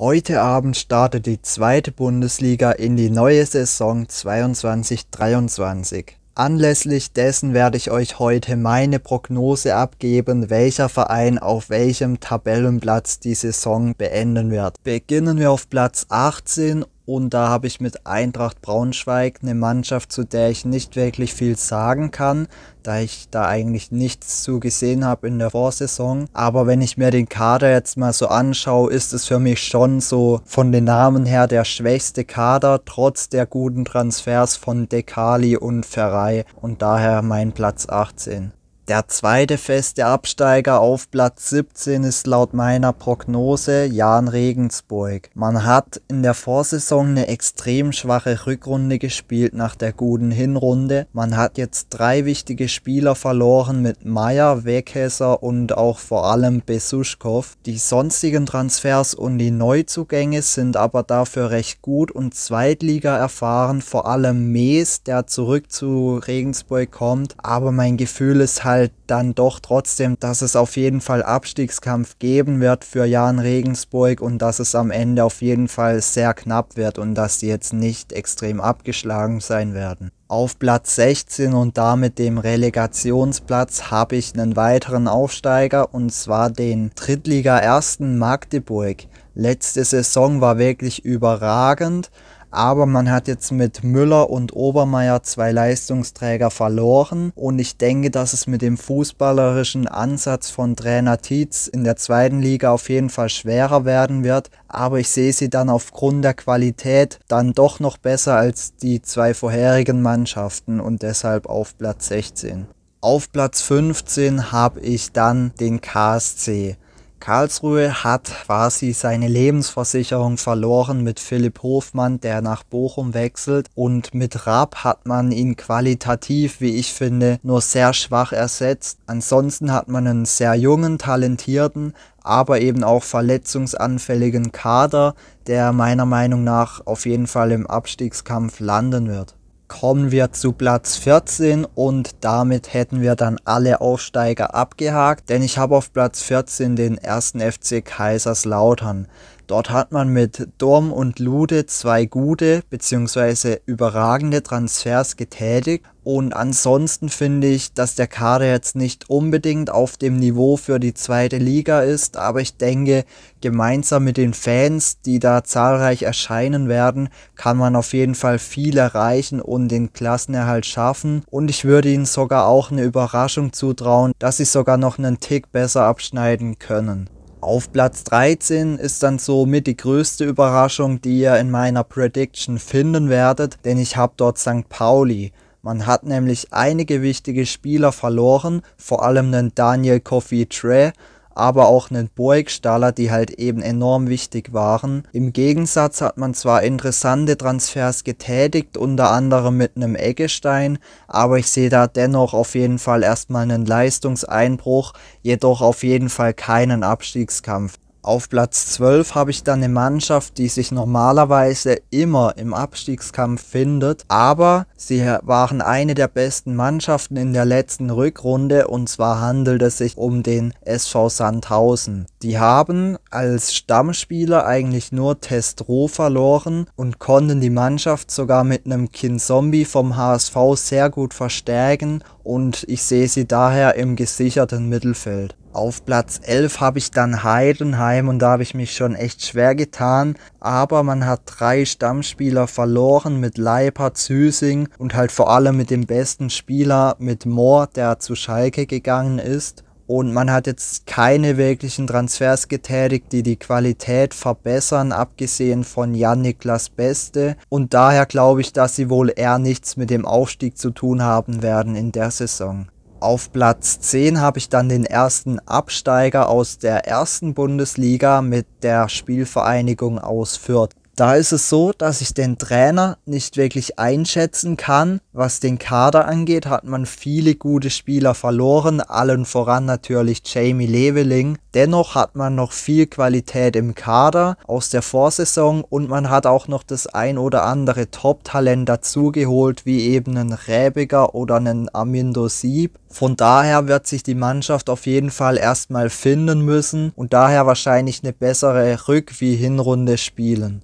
Heute Abend startet die zweite Bundesliga in die neue Saison 22-23. Anlässlich dessen werde ich euch heute meine Prognose abgeben, welcher Verein auf welchem Tabellenplatz die Saison beenden wird. Beginnen wir auf Platz 18 und da habe ich mit Eintracht Braunschweig eine Mannschaft, zu der ich nicht wirklich viel sagen kann, da ich da eigentlich nichts zu gesehen habe in der Vorsaison. Aber wenn ich mir den Kader jetzt mal so anschaue, ist es für mich schon so von den Namen her der schwächste Kader, trotz der guten Transfers von Dekali und Ferrei. Und daher mein Platz 18. Der zweite feste Absteiger auf Platz 17 ist laut meiner Prognose Jan Regensburg. Man hat in der Vorsaison eine extrem schwache Rückrunde gespielt nach der guten Hinrunde. Man hat jetzt drei wichtige Spieler verloren mit Meyer, Weghesser und auch vor allem Besuschkow. Die sonstigen Transfers und die Neuzugänge sind aber dafür recht gut und Zweitliga erfahren, vor allem Mees, der zurück zu Regensburg kommt. Aber mein Gefühl ist halt, halt dann doch trotzdem, dass es auf jeden Fall Abstiegskampf geben wird für Jan Regensburg und dass es am Ende auf jeden Fall sehr knapp wird und dass sie jetzt nicht extrem abgeschlagen sein werden. Auf Platz 16 und damit dem Relegationsplatz habe ich einen weiteren Aufsteiger und zwar den Drittliga ersten Magdeburg. Letzte Saison war wirklich überragend aber man hat jetzt mit Müller und Obermeier zwei Leistungsträger verloren. Und ich denke, dass es mit dem fußballerischen Ansatz von Trainer Tietz in der zweiten Liga auf jeden Fall schwerer werden wird. Aber ich sehe sie dann aufgrund der Qualität dann doch noch besser als die zwei vorherigen Mannschaften und deshalb auf Platz 16. Auf Platz 15 habe ich dann den KSC. Karlsruhe hat quasi seine Lebensversicherung verloren mit Philipp Hofmann, der nach Bochum wechselt. Und mit Raab hat man ihn qualitativ, wie ich finde, nur sehr schwach ersetzt. Ansonsten hat man einen sehr jungen, talentierten, aber eben auch verletzungsanfälligen Kader, der meiner Meinung nach auf jeden Fall im Abstiegskampf landen wird kommen wir zu Platz 14 und damit hätten wir dann alle Aufsteiger abgehakt, denn ich habe auf Platz 14 den ersten FC Kaiserslautern. Dort hat man mit Durm und Lude zwei gute bzw. überragende Transfers getätigt. Und ansonsten finde ich, dass der Kader jetzt nicht unbedingt auf dem Niveau für die zweite Liga ist. Aber ich denke, gemeinsam mit den Fans, die da zahlreich erscheinen werden, kann man auf jeden Fall viel erreichen und den Klassenerhalt schaffen. Und ich würde ihnen sogar auch eine Überraschung zutrauen, dass sie sogar noch einen Tick besser abschneiden können. Auf Platz 13 ist dann somit die größte Überraschung, die ihr in meiner Prediction finden werdet, denn ich habe dort St. Pauli. Man hat nämlich einige wichtige Spieler verloren, vor allem den Daniel Coffey Tre, aber auch einen Burgstaller, die halt eben enorm wichtig waren. Im Gegensatz hat man zwar interessante Transfers getätigt, unter anderem mit einem Eggestein, aber ich sehe da dennoch auf jeden Fall erstmal einen Leistungseinbruch, jedoch auf jeden Fall keinen Abstiegskampf. Auf Platz 12 habe ich dann eine Mannschaft, die sich normalerweise immer im Abstiegskampf findet, aber sie waren eine der besten Mannschaften in der letzten Rückrunde und zwar handelt es sich um den SV Sandhausen. Die haben als Stammspieler eigentlich nur Testro verloren und konnten die Mannschaft sogar mit einem Kinzombie vom HSV sehr gut verstärken und ich sehe sie daher im gesicherten Mittelfeld. Auf Platz 11 habe ich dann Heidenheim und da habe ich mich schon echt schwer getan, aber man hat drei Stammspieler verloren mit Leipert, Süßing und halt vor allem mit dem besten Spieler, mit Mohr, der zu Schalke gegangen ist. Und man hat jetzt keine wirklichen Transfers getätigt, die die Qualität verbessern, abgesehen von Jan-Niklas Beste. Und daher glaube ich, dass sie wohl eher nichts mit dem Aufstieg zu tun haben werden in der Saison. Auf Platz 10 habe ich dann den ersten Absteiger aus der ersten Bundesliga mit der Spielvereinigung aus Fürth. Da ist es so, dass ich den Trainer nicht wirklich einschätzen kann. Was den Kader angeht, hat man viele gute Spieler verloren, allen voran natürlich Jamie Leveling. Dennoch hat man noch viel Qualität im Kader aus der Vorsaison und man hat auch noch das ein oder andere Top-Talent dazugeholt, wie eben einen Räbiger oder einen Amindo Sieb. Von daher wird sich die Mannschaft auf jeden Fall erstmal finden müssen und daher wahrscheinlich eine bessere Rück- wie Hinrunde spielen.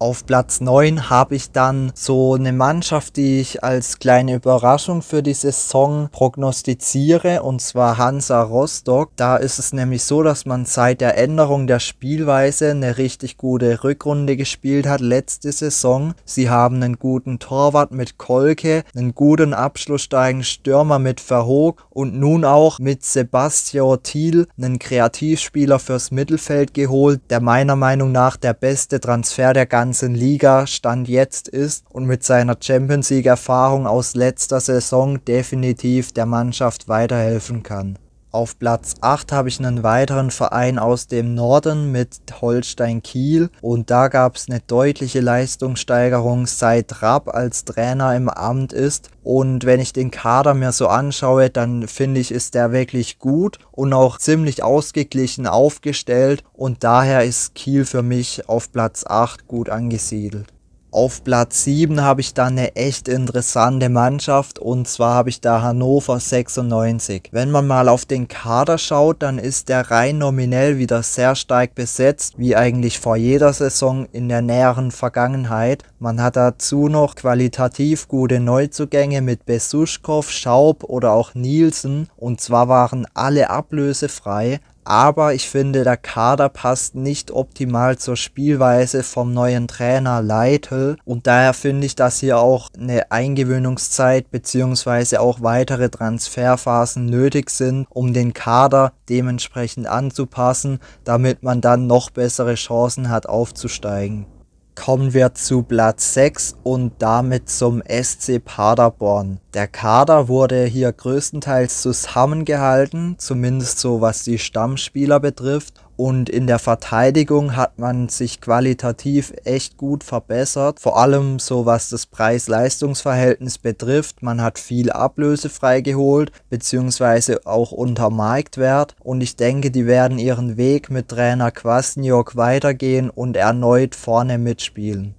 Auf Platz 9 habe ich dann so eine Mannschaft, die ich als kleine Überraschung für die Saison prognostiziere, und zwar Hansa Rostock. Da ist es nämlich so, dass man seit der Änderung der Spielweise eine richtig gute Rückrunde gespielt hat letzte Saison. Sie haben einen guten Torwart mit Kolke, einen guten abschlusssteigen Stürmer mit Verhoog und nun auch mit Sebastian Thiel einen Kreativspieler fürs Mittelfeld geholt, der meiner Meinung nach der beste Transfer der ganzen ganzen Liga Stand jetzt ist und mit seiner Champions League Erfahrung aus letzter Saison definitiv der Mannschaft weiterhelfen kann. Auf Platz 8 habe ich einen weiteren Verein aus dem Norden mit Holstein Kiel und da gab es eine deutliche Leistungssteigerung seit Rapp als Trainer im Amt ist und wenn ich den Kader mir so anschaue, dann finde ich, ist der wirklich gut und auch ziemlich ausgeglichen aufgestellt und daher ist Kiel für mich auf Platz 8 gut angesiedelt. Auf Platz 7 habe ich da eine echt interessante Mannschaft und zwar habe ich da Hannover 96. Wenn man mal auf den Kader schaut, dann ist der rein nominell wieder sehr stark besetzt, wie eigentlich vor jeder Saison in der näheren Vergangenheit. Man hat dazu noch qualitativ gute Neuzugänge mit Besuschkow, Schaub oder auch Nielsen und zwar waren alle ablösefrei aber ich finde, der Kader passt nicht optimal zur Spielweise vom neuen Trainer Leitl und daher finde ich, dass hier auch eine Eingewöhnungszeit beziehungsweise auch weitere Transferphasen nötig sind, um den Kader dementsprechend anzupassen, damit man dann noch bessere Chancen hat aufzusteigen kommen wir zu Platz 6 und damit zum SC Paderborn. Der Kader wurde hier größtenteils zusammengehalten, zumindest so was die Stammspieler betrifft. Und in der Verteidigung hat man sich qualitativ echt gut verbessert. Vor allem so was das Preis-Leistungs-Verhältnis betrifft. Man hat viel Ablöse freigeholt, beziehungsweise auch unter Marktwert. Und ich denke, die werden ihren Weg mit Trainer Kwasniok weitergehen und erneut vorne mitspielen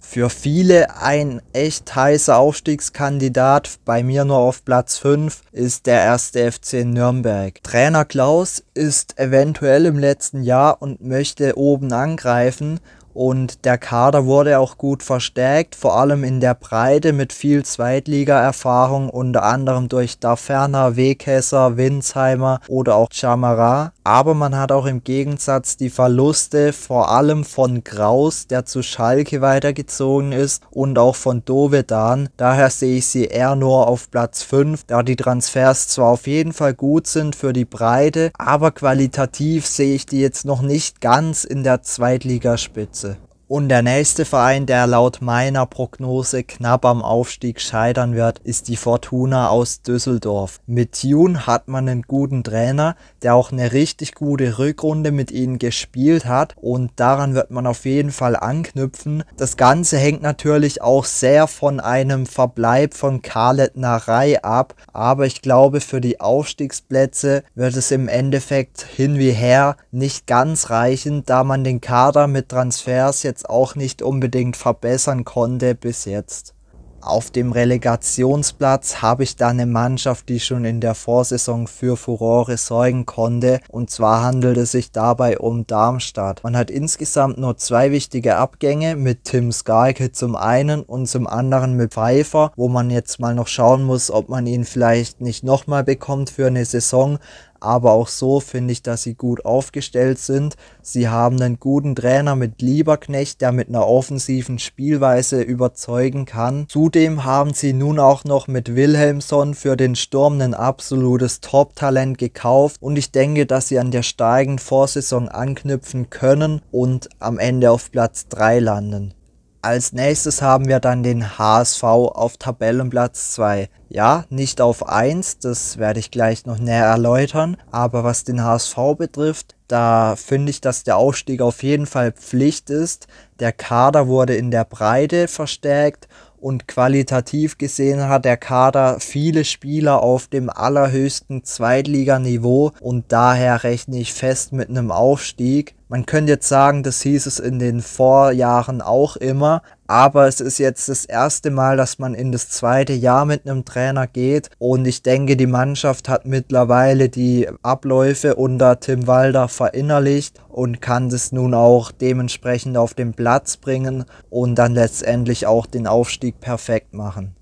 für viele ein echt heißer Aufstiegskandidat, bei mir nur auf Platz 5, ist der erste FC Nürnberg. Trainer Klaus ist eventuell im letzten Jahr und möchte oben angreifen und der Kader wurde auch gut verstärkt, vor allem in der Breite mit viel Zweitliga-Erfahrung, unter anderem durch Daferner, Wekesser, Winsheimer oder auch Chamara. Aber man hat auch im Gegensatz die Verluste vor allem von Kraus, der zu Schalke weitergezogen ist, und auch von Dovedan. Daher sehe ich sie eher nur auf Platz 5, da die Transfers zwar auf jeden Fall gut sind für die Breite, aber qualitativ sehe ich die jetzt noch nicht ganz in der Zweitligaspitze. Und der nächste Verein, der laut meiner Prognose knapp am Aufstieg scheitern wird, ist die Fortuna aus Düsseldorf. Mit Tune hat man einen guten Trainer, der auch eine richtig gute Rückrunde mit ihnen gespielt hat und daran wird man auf jeden Fall anknüpfen. Das Ganze hängt natürlich auch sehr von einem Verbleib von Khaled Narei ab, aber ich glaube für die Aufstiegsplätze wird es im Endeffekt hin wie her nicht ganz reichen, da man den Kader mit Transfers jetzt jetzt auch nicht unbedingt verbessern konnte bis jetzt. Auf dem Relegationsplatz habe ich da eine Mannschaft, die schon in der Vorsaison für Furore sorgen konnte. Und zwar handelt es sich dabei um Darmstadt. Man hat insgesamt nur zwei wichtige Abgänge mit Tim Skalke zum einen und zum anderen mit Pfeiffer, wo man jetzt mal noch schauen muss, ob man ihn vielleicht nicht nochmal bekommt für eine Saison aber auch so finde ich, dass sie gut aufgestellt sind. Sie haben einen guten Trainer mit Lieberknecht, der mit einer offensiven Spielweise überzeugen kann. Zudem haben sie nun auch noch mit Wilhelmsson für den Sturm ein absolutes Top-Talent gekauft und ich denke, dass sie an der starken Vorsaison anknüpfen können und am Ende auf Platz 3 landen. Als nächstes haben wir dann den HSV auf Tabellenplatz 2. Ja, nicht auf 1, das werde ich gleich noch näher erläutern. Aber was den HSV betrifft, da finde ich, dass der Aufstieg auf jeden Fall Pflicht ist. Der Kader wurde in der Breite verstärkt und qualitativ gesehen hat der Kader viele Spieler auf dem allerhöchsten Zweitliganiveau und daher rechne ich fest mit einem Aufstieg. Man könnte jetzt sagen, das hieß es in den Vorjahren auch immer, aber es ist jetzt das erste Mal, dass man in das zweite Jahr mit einem Trainer geht. Und ich denke, die Mannschaft hat mittlerweile die Abläufe unter Tim Walder verinnerlicht und kann das nun auch dementsprechend auf den Platz bringen und dann letztendlich auch den Aufstieg perfekt machen.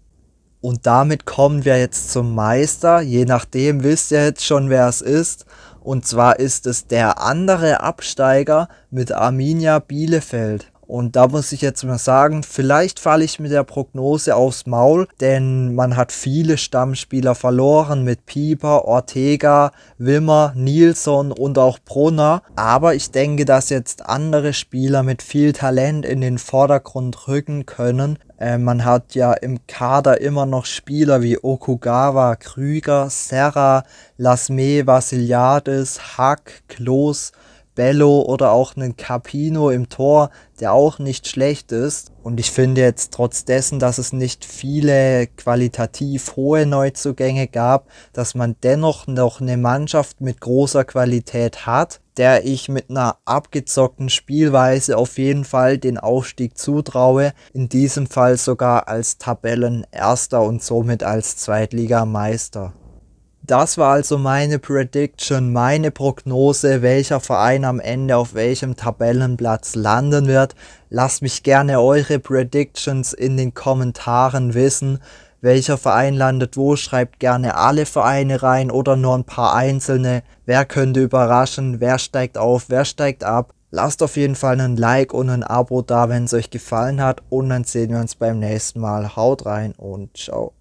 Und damit kommen wir jetzt zum Meister. Je nachdem wisst ihr jetzt schon, wer es ist. Und zwar ist es der andere Absteiger mit Arminia Bielefeld. Und da muss ich jetzt mal sagen, vielleicht falle ich mit der Prognose aufs Maul, denn man hat viele Stammspieler verloren mit Pieper, Ortega, Wimmer, Nilsson und auch Brunner. Aber ich denke, dass jetzt andere Spieler mit viel Talent in den Vordergrund rücken können. Äh, man hat ja im Kader immer noch Spieler wie Okugawa, Krüger, Serra, Lasme, Vasiliadis, Hack, Klos, Bello oder auch einen Capino im Tor, der auch nicht schlecht ist. Und ich finde jetzt trotz dessen, dass es nicht viele qualitativ hohe Neuzugänge gab, dass man dennoch noch eine Mannschaft mit großer Qualität hat, der ich mit einer abgezockten Spielweise auf jeden Fall den Aufstieg zutraue. In diesem Fall sogar als Tabellenerster und somit als Zweitligameister das war also meine Prediction, meine Prognose, welcher Verein am Ende auf welchem Tabellenplatz landen wird. Lasst mich gerne eure Predictions in den Kommentaren wissen. Welcher Verein landet wo? Schreibt gerne alle Vereine rein oder nur ein paar einzelne. Wer könnte überraschen? Wer steigt auf? Wer steigt ab? Lasst auf jeden Fall einen Like und ein Abo da, wenn es euch gefallen hat. Und dann sehen wir uns beim nächsten Mal. Haut rein und ciao.